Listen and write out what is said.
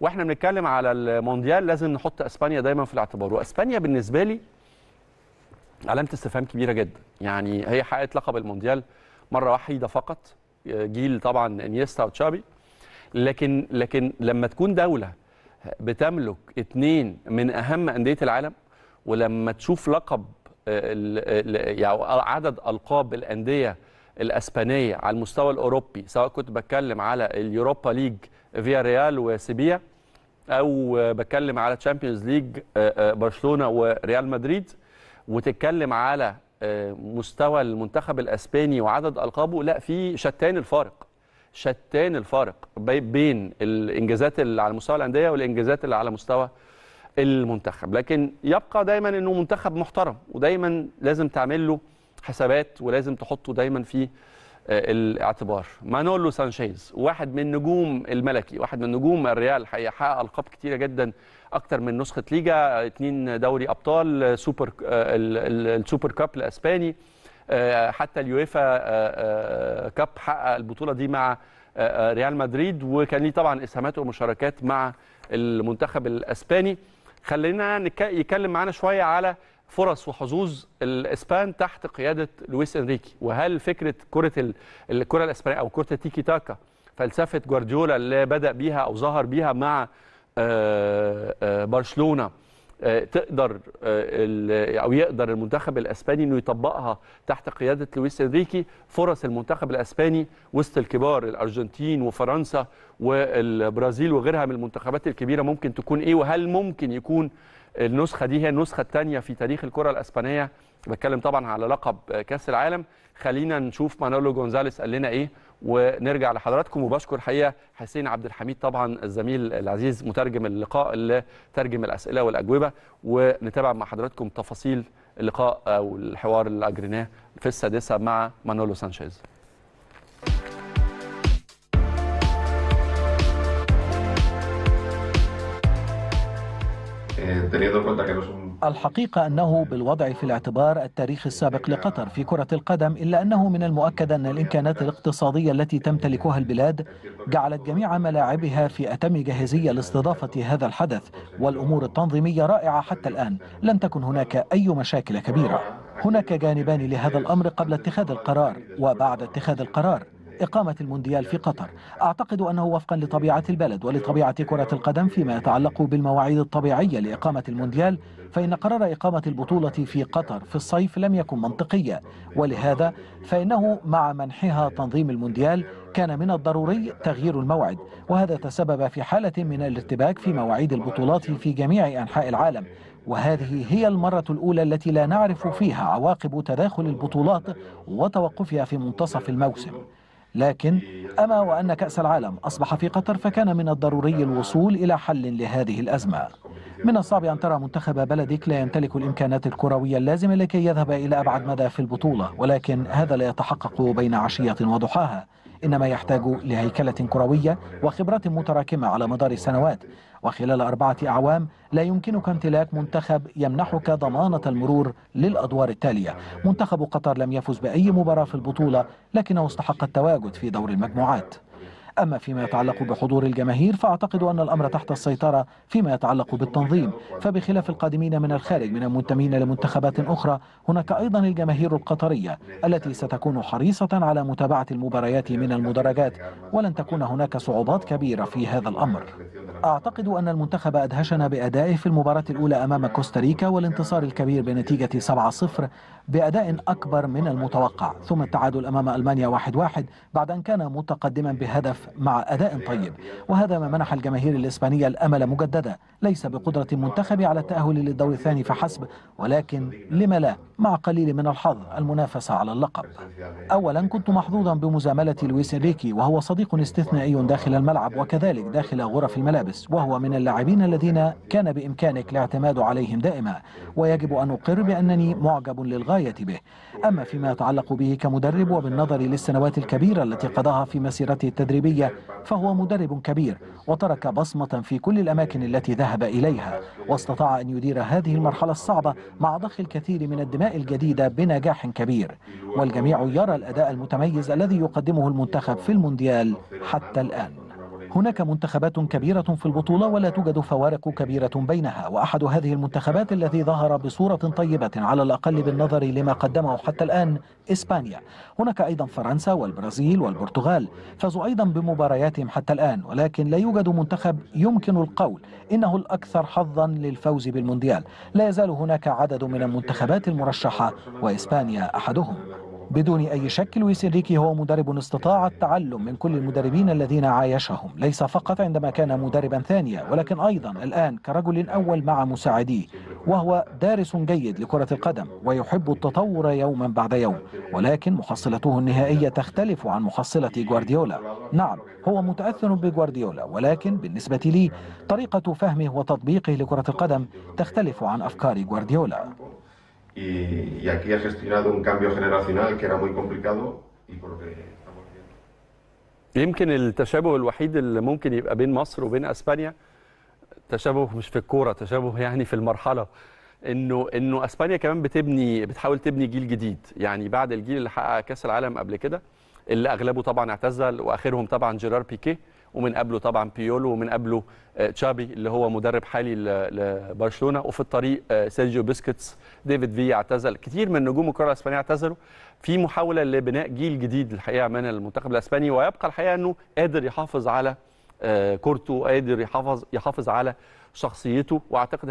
واحنا بنتكلم على المونديال لازم نحط اسبانيا دايما في الاعتبار واسبانيا بالنسبه لي علامه استفهام كبيره جدا يعني هي حققت لقب المونديال مره واحده فقط جيل طبعا انيستا وتشابي لكن لكن لما تكون دوله بتملك اثنين من اهم انديه العالم ولما تشوف لقب آه، يعني عدد القاب الانديه الاسبانيه على المستوى الاوروبي سواء كنت بتكلم على اليوروبا ليج فيا ريال وسيبيا او بتكلم على تشامبيونز آه، ليج آه، برشلونه وريال مدريد وتتكلم على آه، مستوى المنتخب الاسباني وعدد القابه لا في شتان الفارق شتان الفارق بين الانجازات اللي على مستوى الانديه والانجازات اللي على مستوى المنتخب لكن يبقى دايما انه منتخب محترم ودايما لازم تعمل له حسابات ولازم تحطه دايما في الاعتبار مانولو سانشيز واحد من نجوم الملكي واحد من نجوم الريال حقيقة حقق القاب كتيره جدا اكتر من نسخه ليجا اتنين دوري ابطال سوبر آه، السوبر كاب الاسباني آه، حتى اليويفا آه، كاب حقق البطوله دي مع ريال مدريد وكان ليه طبعا اسهامات ومشاركات مع المنتخب الاسباني خلينا يتكلم معانا شويه على فرص وحظوظ الاسبان تحت قياده لويس انريكي وهل فكره كره الكره الاسبانيه او كره التيكي تاكا فلسفه جوارديولا اللي بدا بيها او ظهر بيها مع آه، آه، برشلونه آه، تقدر او يقدر المنتخب الاسباني انه يطبقها تحت قياده لويس انريكي فرص المنتخب الاسباني وسط الكبار الارجنتين وفرنسا والبرازيل وغيرها من المنتخبات الكبيره ممكن تكون ايه وهل ممكن يكون النسخه دي هي النسخه الثانيه في تاريخ الكره الاسبانيه بتكلم طبعا على لقب كاس العالم خلينا نشوف مانولو جونزاليس قال لنا ايه ونرجع لحضراتكم وبشكر حقيقه حسين عبد الحميد طبعا الزميل العزيز مترجم اللقاء اللي ترجم الاسئله والاجوبه ونتابع مع حضراتكم تفاصيل اللقاء او الحوار اللي اجريناه في السادسه مع مانولو سانشيز يعني الحقيقة أنه بالوضع في الاعتبار التاريخ السابق لقطر في كرة القدم إلا أنه من المؤكد أن الإمكانات الاقتصادية التي تمتلكها البلاد جعلت جميع ملاعبها في أتم جاهزية لاستضافة هذا الحدث والأمور التنظيمية رائعة حتى الآن لم تكن هناك أي مشاكل كبيرة هناك جانبان لهذا الأمر قبل اتخاذ القرار وبعد اتخاذ القرار إقامة المونديال في قطر أعتقد أنه وفقا لطبيعة البلد ولطبيعة كرة القدم فيما يتعلق بالمواعيد الطبيعية لإقامة المونديال فإن قرار إقامة البطولة في قطر في الصيف لم يكن منطقيا ولهذا فإنه مع منحها تنظيم المونديال كان من الضروري تغيير الموعد وهذا تسبب في حالة من الارتباك في مواعيد البطولات في جميع أنحاء العالم وهذه هي المرة الأولى التي لا نعرف فيها عواقب تداخل البطولات وتوقفها في منتصف الموسم لكن أما وأن كأس العالم أصبح في قطر فكان من الضروري الوصول إلى حل لهذه الأزمة من الصعب أن ترى منتخب بلدك لا يمتلك الإمكانات الكروية اللازمة لكي يذهب إلى أبعد مدى في البطولة ولكن هذا لا يتحقق بين عشية وضحاها إنما يحتاج لهيكلة كروية وخبرات متراكمة على مدار السنوات وخلال أربعة أعوام لا يمكنك امتلاك منتخب يمنحك ضمانة المرور للأدوار التالية منتخب قطر لم يفز بأي مباراة في البطولة لكنه استحق التواجد في دور المجموعات أما فيما يتعلق بحضور الجماهير فأعتقد أن الأمر تحت السيطرة فيما يتعلق بالتنظيم فبخلاف القادمين من الخارج من المنتمين لمنتخبات أخرى هناك أيضا الجماهير القطرية التي ستكون حريصة على متابعة المباريات من المدرجات ولن تكون هناك صعوبات كبيرة في هذا الأمر أعتقد أن المنتخب أدهشنا بأدائه في المباراة الأولى أمام كوستاريكا والانتصار الكبير بنتيجة 7-0 بأداء أكبر من المتوقع ثم التعادل أمام ألمانيا 1-1 بعد أن كان متقدما بهدف مع أداء طيب وهذا ما منح الجماهير الإسبانية الأمل مجددا ليس بقدرة المنتخب على التأهل للدور الثاني فحسب ولكن لما لا مع قليل من الحظ المنافسة على اللقب أولا كنت محظوظا بمزاملة لويس ريكي وهو صديق استثنائي داخل الملعب وكذلك داخل غرف الملابس وهو من اللاعبين الذين كان بإمكانك الاعتماد عليهم دائما ويجب أن أقر بأنني معجب للغاية به أما فيما يتعلق به كمدرب وبالنظر للسنوات الكبيرة التي قضاها في مسيرته التدريبية الأمريكية فهو مدرب كبير وترك بصمة في كل الأماكن التي ذهب إليها واستطاع أن يدير هذه المرحلة الصعبة مع ضخ الكثير من الدماء الجديدة بنجاح كبير والجميع يرى الأداء المتميز الذي يقدمه المنتخب في المونديال حتى الآن هناك منتخبات كبيرة في البطولة ولا توجد فوارق كبيرة بينها وأحد هذه المنتخبات الذي ظهر بصورة طيبة على الأقل بالنظر لما قدمه حتى الآن إسبانيا هناك أيضا فرنسا والبرازيل والبرتغال فازوا أيضا بمبارياتهم حتى الآن ولكن لا يوجد منتخب يمكن القول إنه الأكثر حظا للفوز بالمونديال لا يزال هناك عدد من المنتخبات المرشحة وإسبانيا أحدهم بدون أي شك لويس إنريكي هو مدرب استطاع التعلم من كل المدربين الذين عايشهم ليس فقط عندما كان مدربا ثانيا ولكن أيضا الآن كرجل أول مع مساعديه وهو دارس جيد لكرة القدم ويحب التطور يوما بعد يوم ولكن محصلته النهائية تختلف عن محصلة جوارديولا نعم هو متأثر بجوارديولا ولكن بالنسبة لي طريقة فهمه وتطبيقه لكرة القدم تختلف عن أفكار جوارديولا y, y aquí ha gestionado un cambio generacional que era muy complicado y por lo que يمكن التشابه الوحيد اللي ممكن يبقى بين مصر وبين اسبانيا تشابه مش في الكوره تشابه يعني في المرحله انه انه اسبانيا كمان بتبني بتحاول تبني جيل جديد يعني بعد الجيل اللي حقق كاس العالم قبل كده اللي اغلبه طبعا اعتزل واخرهم طبعا جيرار بيكيه ومن قبله طبعا بيولو ومن قبله آه، تشابي اللي هو مدرب حالي لبرشلونه وفي الطريق آه، سيرجيو بيسكيتس ديفيد في اعتزل كتير من نجوم الكره الاسبانيه اعتزلوا في محاوله لبناء جيل جديد الحقيقه من المنتخب الاسباني ويبقى الحقيقه انه قادر يحافظ على آه، كورته قادر يحافظ يحافظ على شخصيته واعتقد